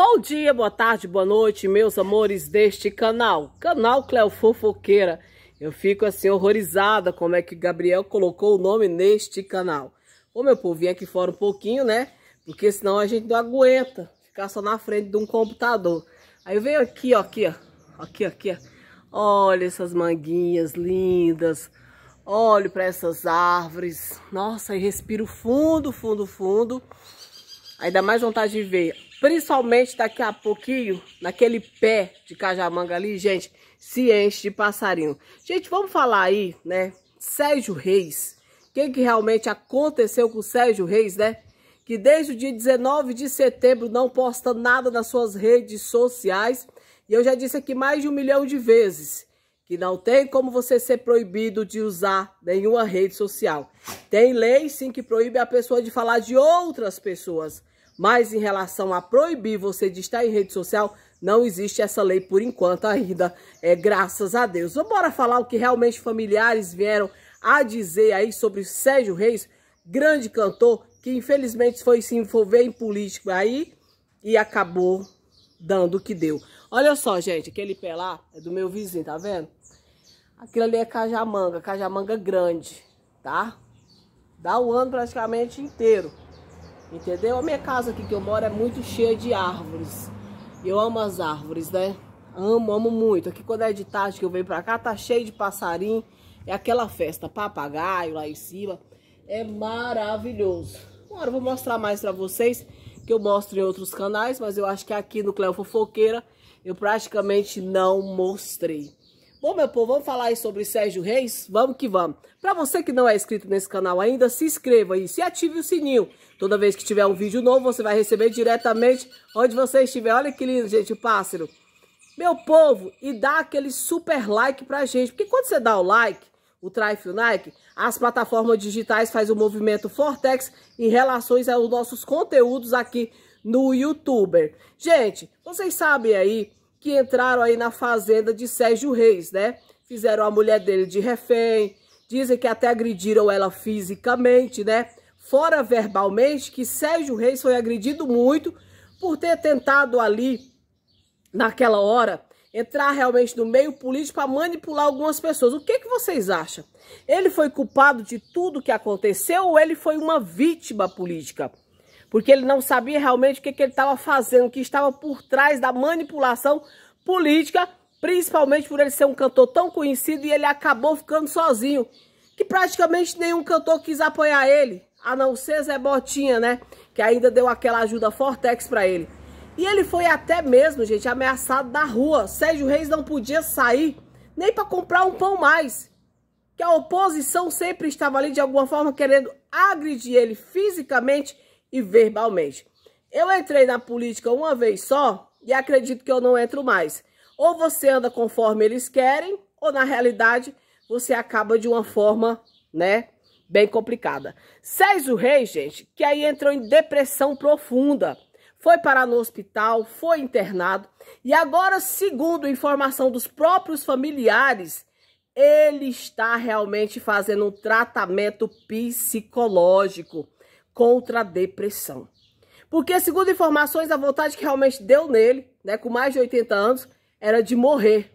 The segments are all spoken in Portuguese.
Bom dia, boa tarde, boa noite, meus amores deste canal, canal Cleo Fofoqueira. Eu fico assim horrorizada como é que Gabriel colocou o nome neste canal. Ô meu povo, vim aqui fora um pouquinho, né? Porque senão a gente não aguenta ficar só na frente de um computador. Aí eu venho aqui, ó, aqui, ó, aqui, aqui, ó. Olha essas manguinhas lindas. Olho para essas árvores. Nossa, e respiro fundo, fundo, fundo. Aí dá mais vontade de ver Principalmente daqui a pouquinho, naquele pé de cajamanga ali, gente, se enche de passarinho. Gente, vamos falar aí, né? Sérgio Reis. O que, que realmente aconteceu com o Sérgio Reis, né? Que desde o dia 19 de setembro não posta nada nas suas redes sociais. E eu já disse aqui mais de um milhão de vezes que não tem como você ser proibido de usar nenhuma rede social. Tem lei sim que proíbe a pessoa de falar de outras pessoas. Mas em relação a proibir você de estar em rede social, não existe essa lei por enquanto ainda, é, graças a Deus. Vamos bora falar o que realmente familiares vieram a dizer aí sobre Sérgio Reis, grande cantor, que infelizmente foi se envolver em política aí e acabou dando o que deu. Olha só, gente, aquele pé lá é do meu vizinho, tá vendo? Aquilo ali é cajamanga, cajamanga grande, tá? Dá o ano praticamente inteiro. Entendeu? A minha casa aqui que eu moro é muito cheia de árvores. Eu amo as árvores, né? Amo, amo muito. Aqui quando é de tarde que eu venho pra cá, tá cheio de passarinho. É aquela festa, papagaio lá em cima. É maravilhoso. Agora eu vou mostrar mais pra vocês, que eu mostro em outros canais, mas eu acho que aqui no Cleo Fofoqueira eu praticamente não mostrei. Bom, meu povo, vamos falar aí sobre Sérgio Reis? Vamos que vamos. Para você que não é inscrito nesse canal ainda, se inscreva aí, se ative o sininho. Toda vez que tiver um vídeo novo, você vai receber diretamente onde você estiver. Olha que lindo, gente, o pássaro. Meu povo, e dá aquele super like pra gente. Porque quando você dá o like, o Trife o Nike, as plataformas digitais fazem um movimento Fortex em relação aos nossos conteúdos aqui no YouTuber. Gente, vocês sabem aí que entraram aí na fazenda de Sérgio Reis, né? Fizeram a mulher dele de refém, dizem que até agrediram ela fisicamente, né? Fora verbalmente, que Sérgio Reis foi agredido muito por ter tentado ali, naquela hora, entrar realmente no meio político para manipular algumas pessoas. O que, que vocês acham? Ele foi culpado de tudo que aconteceu ou ele foi uma vítima política? porque ele não sabia realmente o que, que ele estava fazendo, o que estava por trás da manipulação política, principalmente por ele ser um cantor tão conhecido e ele acabou ficando sozinho, que praticamente nenhum cantor quis apoiar ele, a não ser Zé Botinha, né? Que ainda deu aquela ajuda Fortex para ele. E ele foi até mesmo, gente, ameaçado da rua. Sérgio Reis não podia sair nem para comprar um pão mais. Que a oposição sempre estava ali de alguma forma querendo agredir ele fisicamente e verbalmente. Eu entrei na política uma vez só e acredito que eu não entro mais. Ou você anda conforme eles querem, ou na realidade você acaba de uma forma, né, bem complicada. César Reis, gente, que aí entrou em depressão profunda, foi parar no hospital, foi internado e agora, segundo informação dos próprios familiares, ele está realmente fazendo um tratamento psicológico contra a depressão. Porque, segundo informações, a vontade que realmente deu nele, né, com mais de 80 anos, era de morrer.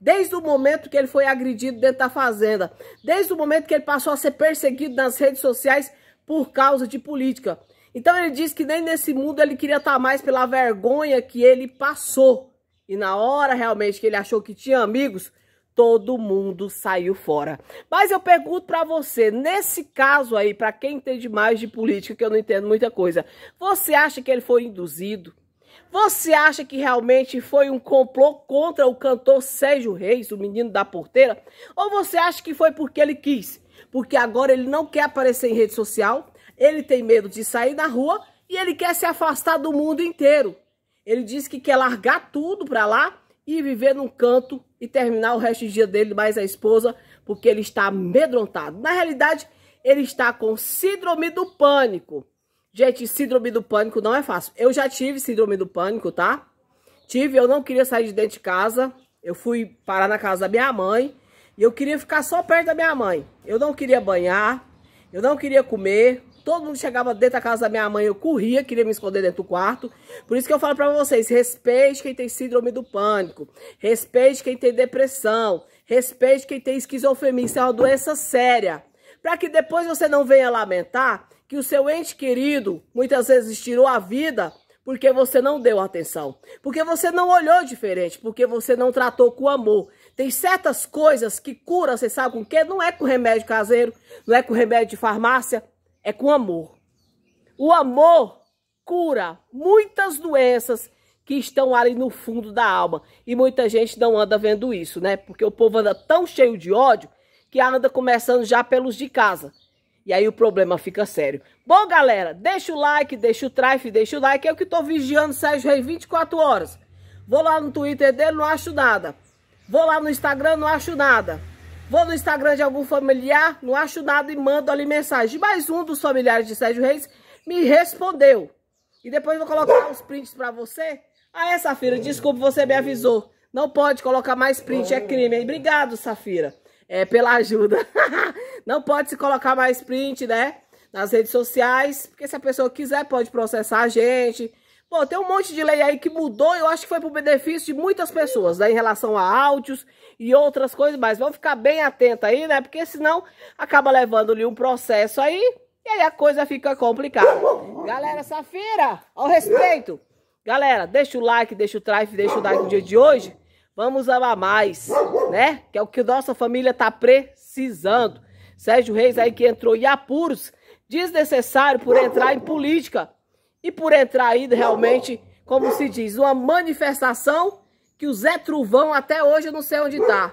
Desde o momento que ele foi agredido dentro da fazenda, desde o momento que ele passou a ser perseguido nas redes sociais por causa de política. Então ele disse que nem nesse mundo ele queria estar mais pela vergonha que ele passou. E na hora realmente que ele achou que tinha amigos, todo mundo saiu fora. Mas eu pergunto para você, nesse caso aí, para quem entende mais de política, que eu não entendo muita coisa, você acha que ele foi induzido? Você acha que realmente foi um complô contra o cantor Sérgio Reis, o menino da porteira? Ou você acha que foi porque ele quis? Porque agora ele não quer aparecer em rede social, ele tem medo de sair na rua e ele quer se afastar do mundo inteiro. Ele disse que quer largar tudo para lá e viver num canto e terminar o resto do dia dele mais a esposa, porque ele está amedrontado. Na realidade, ele está com síndrome do pânico. Gente, síndrome do pânico não é fácil. Eu já tive síndrome do pânico, tá? Tive, eu não queria sair de dentro de casa. Eu fui parar na casa da minha mãe e eu queria ficar só perto da minha mãe. Eu não queria banhar, eu não queria comer, Todo mundo chegava dentro da casa da minha mãe, eu corria, queria me esconder dentro do quarto. Por isso que eu falo para vocês, respeite quem tem síndrome do pânico, respeite quem tem depressão, respeite quem tem esquizofrenia, isso é uma doença séria. Para que depois você não venha lamentar que o seu ente querido muitas vezes tirou a vida porque você não deu atenção, porque você não olhou diferente, porque você não tratou com amor. Tem certas coisas que cura, você sabe com o quê? Não é com remédio caseiro, não é com remédio de farmácia, é com amor. O amor cura muitas doenças que estão ali no fundo da alma. E muita gente não anda vendo isso, né? Porque o povo anda tão cheio de ódio que anda começando já pelos de casa. E aí o problema fica sério. Bom, galera, deixa o like, deixa o trife, deixa o like. É eu que tô vigiando Sérgio Rei 24 horas. Vou lá no Twitter dele, não acho nada. Vou lá no Instagram, não acho nada. Vou no Instagram de algum familiar, não acho nada e mando ali mensagem. Mais um dos familiares de Sérgio Reis me respondeu. E depois vou colocar os prints pra você. Ah, é, Safira, desculpa, você me avisou. Não pode colocar mais print, é crime. Hein? Obrigado, Safira, é, pela ajuda. não pode se colocar mais print, né? Nas redes sociais, porque se a pessoa quiser, pode processar a gente, Bom, tem um monte de lei aí que mudou, eu acho que foi para o benefício de muitas pessoas, né, em relação a áudios e outras coisas mais. Vamos ficar bem atento aí, né, porque senão acaba levando-lhe um processo aí e aí a coisa fica complicada. Galera, Safira, ao respeito. Galera, deixa o like, deixa o trife, deixa o like no dia de hoje. Vamos amar mais, né? Que é o que nossa família tá precisando. Sérgio Reis aí que entrou em apuros desnecessário por entrar em política. E por entrar aí realmente, como se diz, uma manifestação que o Zé Truvão até hoje eu não sei onde tá.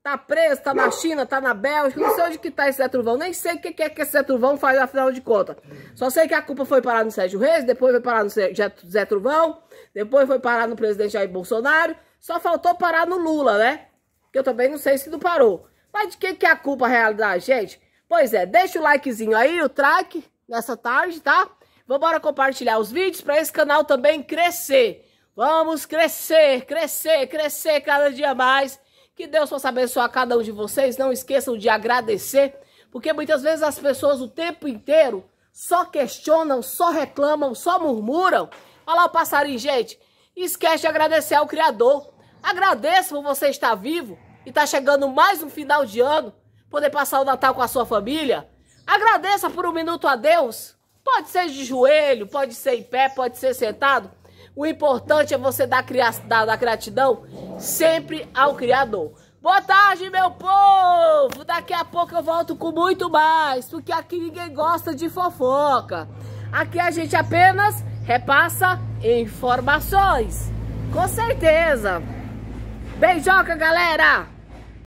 Tá preso, tá na China, tá na Bélgica, não sei onde que tá esse Zé Truvão. Nem sei o que é que esse Zé Truvão faz, afinal de contas. Só sei que a culpa foi parar no Sérgio Reis, depois foi parar no Zé Truvão, depois foi parar no presidente Jair Bolsonaro. Só faltou parar no Lula, né? Que eu também não sei se não parou. Mas de quem que é a culpa real da gente? Pois é, deixa o likezinho aí, o track, nessa tarde, tá? Vambora compartilhar os vídeos para esse canal também crescer. Vamos crescer, crescer, crescer cada dia mais. Que Deus possa abençoar cada um de vocês. Não esqueçam de agradecer, porque muitas vezes as pessoas o tempo inteiro só questionam, só reclamam, só murmuram. Olha lá o passarinho, gente. Esquece de agradecer ao Criador. Agradeça por você estar vivo e estar tá chegando mais um final de ano, poder passar o Natal com a sua família. Agradeça por um minuto a Deus, Pode ser de joelho, pode ser em pé, pode ser sentado. O importante é você dar, dar, dar gratidão sempre ao Criador. Boa tarde, meu povo! Daqui a pouco eu volto com muito mais, porque aqui ninguém gosta de fofoca. Aqui a gente apenas repassa informações. Com certeza. Beijoca, galera!